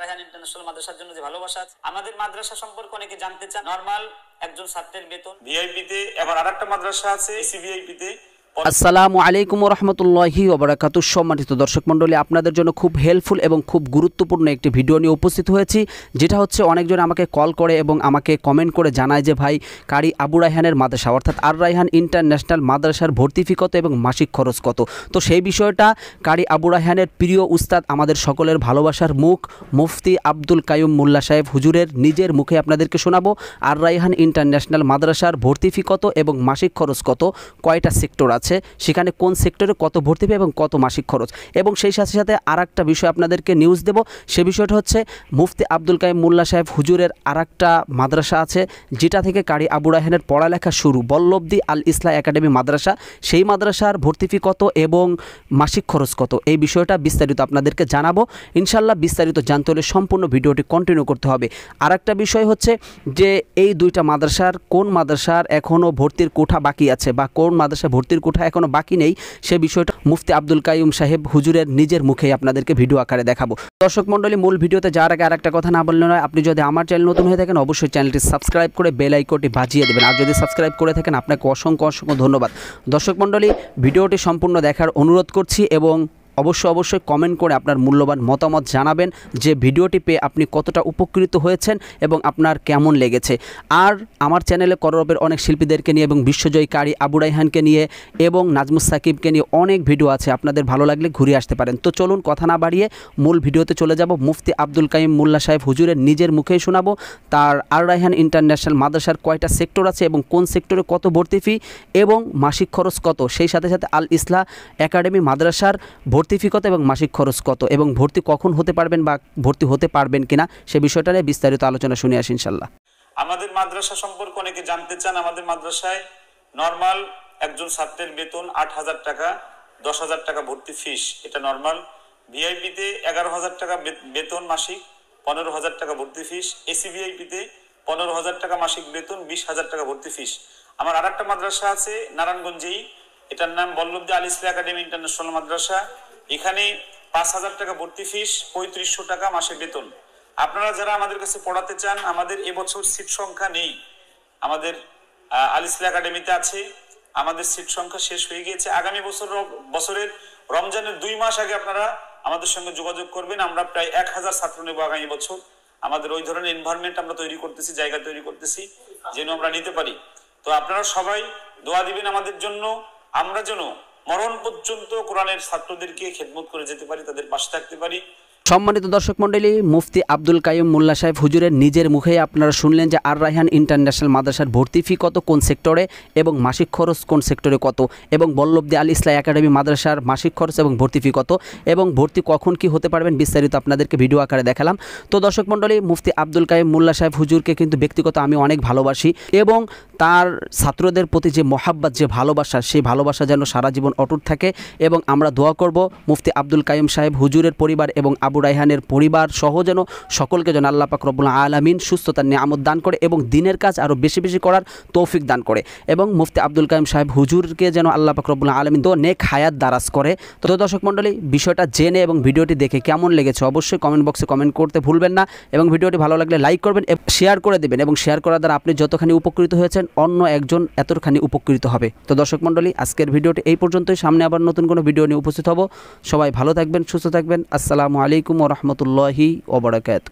Raihan international মাদ্রাসার জন্য যে ভালোবাসা আছে আমাদের মাদ্রাসা সম্পর্কে অনেকে জানতে চান নর্মাল একজন ছাত্রের বেতন ভিআইপিতে আবার আর একটা মাদ্রাসা আছে সিভিআইপিতে আসসালামু আলাইকুম রহমতুল্লাহি ওবরাকাত সম্মানিত দর্শক মণ্ডলী আপনাদের জন্য খুব হেল্পফুল এবং খুব গুরুত্বপূর্ণ একটি ভিডিও নিয়ে উপস্থিত হয়েছি যেটা হচ্ছে অনেকজন আমাকে কল করে এবং আমাকে কমেন্ট করে জানায় যে ভাই কারি আবু রায়হানের মাদ্রাসা অর্থাৎ আর রায়হান ইন্টারন্যাশনাল মাদ্রাসার ভর্তি ফি কত এবং মাসিক খরচ কত তো সেই বিষয়টা কারি আবু রায়হানের প্রিয় উস্তাদ আমাদের সকলের ভালোবাসার মুখ মুফতি আব্দুল কায়ুম মোল্লা সাহেব হুজুরের নিজের মুখে আপনাদেরকে শোনাবো আর রায়হান ইন্টারন্যাশনাল মাদ্রাসার ভর্তি ফি কত এবং মাসিক খরচ কত কয়টা সেক্টর আছে সেখানে কোন সেক্টরে কত ভর্তি হবে এবং কত মাসিক খরচ এবং সেই সাথে সাথে আর একটা বিষয় আপনাদেরকে নিউজ দেব সে বিষয়টা হচ্ছে মুফতি আব্দুল কাইম মোল্লা সাহেব হুজুরের আর একটা মাদ্রাসা আছে যেটা থেকে কারি আবু রাহেনের পড়ালেখা শুরু বল্লব্দি আল ইসলা একাডেমি মাদ্রাসা সেই মাদ্রাসার ভর্তি ফি কত এবং মাসিক খরচ কত এই বিষয়টা বিস্তারিত আপনাদেরকে জানাবো ইনশাল্লাহ বিস্তারিত জানতে হলে সম্পূর্ণ ভিডিওটি কন্টিনিউ করতে হবে আর একটা বিষয় হচ্ছে যে এই দুইটা মাদ্রাসার কোন মাদ্রাসার এখনও ভর্তির কোঠা বাকি আছে বা কোন মাদ্রাসা ভর্তির কোঠা এখনও বাকি নেই সে বিষয়টা মুফতি আব্দুল কাইম সাহেব হুজুরের নিজের মুখেই আপনাদেরকে ভিডিও আকারে দেখাবো দর্শক মন্ডলী মূল ভিডিওতে যাওয়ার আগে আর একটা কথা না বললে নয় আপনি যদি আমার চ্যানেল নতুন হয়ে থাকেন অবশ্যই চ্যানেলটি সাবস্ক্রাইব করে বেল আইকনটি বাজিয়ে দেবেন আর যদি সাবস্ক্রাইব করে থাকেন আপনাকে অসংখ্য অসংখ্য ধন্যবাদ দর্শক মন্ডলী ভিডিওটি সম্পূর্ণ দেখার অনুরোধ করছি এবং অবশ্যই অবশ্যই কমেন্ট করে আপনার মূল্যবান মতামত জানাবেন যে ভিডিওটি পেয়ে আপনি কতটা উপকৃত হয়েছেন এবং আপনার কেমন লেগেছে আর আমার চ্যানেলে করবের অনেক শিল্পীদেরকে নিয়ে এবং বিশ্বজয়ী কারি আবু রাইহানকে নিয়ে এবং নাজমুস সাকিবকে নিয়ে অনেক ভিডিও আছে আপনাদের ভালো লাগলে ঘুরে আসতে পারেন তো চলুন কথা না বাড়িয়ে মূল ভিডিওতে চলে যাব মুফতি আব্দুল কাইম মোল্লা সাহেব হুজুরের নিজের মুখেই শোনাবো তার আর রাইহান ইন্টারন্যাশনাল মাদ্রাসার কয়টা সেক্টর আছে এবং কোন সেক্টরে কত ভর্তি ফি এবং মাসিক খরচ কত সেই সাথে সাথে আল ইসলা একাডেমি মাদ্রাসার ভর্তি ভর্তি ফি কত এবং মাসিক খরচ কত এবং ভর্তি কখন হতে পারবেন বা ভর্তি হতে পারবেন কিনা সে বিষয়টা নিয়ে বিস্তারিত আলোচনা শুনে আসি ইনশাল্লাহ আমাদের মাদ্রাসা সম্পর্কে অনেকে জানতে চান আমাদের মাদ্রাসায় নর্মাল একজন ছাত্রের বেতন আট হাজার টাকা দশ হাজার টাকা ভর্তি ফিস এটা নর্মাল ভিআইপিতে এগারো হাজার টাকা বেতন মাসিক পনেরো হাজার টাকা ভর্তি ফিস এসি ভিআইপিতে পনেরো হাজার টাকা মাসিক বেতন বিশ হাজার টাকা ভর্তি ফিস আমার আর একটা মাদ্রাসা আছে নারায়ণগঞ্জেই এটার নাম বল্লভদী আল ইসলা একাডেমি ইন্টারন্যাশনাল মাদ্রাসা এখানে পাঁচ হাজার টাকা ভর্তি ফিস পঁয়ত্রিশশো টাকা মাসে বেতন আপনারা যারা আমাদের কাছে পড়াতে চান আমাদের এবছর সিট সংখ্যা নেই আমাদের আলিসলা একাডেমিতে আছে আমাদের সিট সংখ্যা শেষ হয়ে গিয়েছে আগামী বছর বছরের রমজানের দুই মাস আগে আপনারা আমাদের সঙ্গে যোগাযোগ করবেন আমরা প্রায় এক হাজার ছাত্র নেব আগামী বছর আমাদের ওই ধরনের এনভায়রনমেন্ট আমরা তৈরি করতেছি জায়গা তৈরি করতেছি যেন আমরা নিতে পারি তো আপনারা সবাই দোয়া দিবেন আমাদের জন্য আমরা যেন মরণ পর্যন্ত কোরআনের ছাত্রদেরকে খেদমত করে যেতে পারি তাদের পাশে থাকতে পারি সম্মানিত দর্শক মণ্ডলী মুফতি আব্দুল কাইম মোল্লা সাহেব হুজুরের নিজের মুখেই আপনারা শুনলেন যে আর রাইহান ইন্টারন্যাশনাল মাদ্রাসার ভর্তি ফি কত কোন সেক্টরে এবং মাসিক খরচ কোন সেক্টরে কত এবং বল্লভদি আল ইসলাই একাডেমি মাদ্রাসার মাসিক খরচ এবং ভর্তি ফি কত এবং ভর্তি কখন কি হতে পারবেন বিস্তারিত আপনাদেরকে ভিডিও আকারে দেখালাম তো দর্শক মণ্ডলী মুফতি আব্দুল কাইম মোল্লা সাহেব হুজুরকে কিন্তু ব্যক্তিগত আমি অনেক ভালোবাসি এবং তার ছাত্রদের প্রতি যে মহাব্বাত যে ভালোবাসা সেই ভালোবাসা যেন সারা জীবন অটুট থাকে এবং আমরা দোয়া করব মুফতি আব্দুল কাইম সাহেব হুজুরের পরিবার এবং আবু রাইহানের পরিবার সহ যেন সকলকে যেন আল্লাহ পাক রব্বুল আলমিন সুস্থতার নিয়ামত দান করে এবং দিনের কাজ আরও বেশি বেশি করার তৌফিক দান করে এবং মুফতি আব্দুল কাইম সাহেব হুজুরকে যেন আল্লাহ পাক রব্বুল আলমিন তো নেক হায়াত দারাজ করে তো দর্শক মণ্ডলী বিষয়টা জেনে এবং ভিডিওটি দেখে কেমন লেগেছে অবশ্যই কমেন্ট বক্সে কমেন্ট করতে ভুলবেন না এবং ভিডিওটি ভালো লাগলে লাইক করবেন শেয়ার করে দেবেন এবং শেয়ার করার দ্বারা আপনি যতখানি উপকৃত হয়েছেন অন্য একজন এতখানি উপকৃত হবে তো দর্শক মণ্ডলী আজকের ভিডিওটি এই পর্যন্তই সামনে আবার নতুন কোনো ভিডিও নিয়ে উপস্থিত হব সবাই ভালো থাকবেন সুস্থ থাকবেন আসসালামু আলাইকুম আলাইকুম রহমতুল্লাহি ওবরাকাতু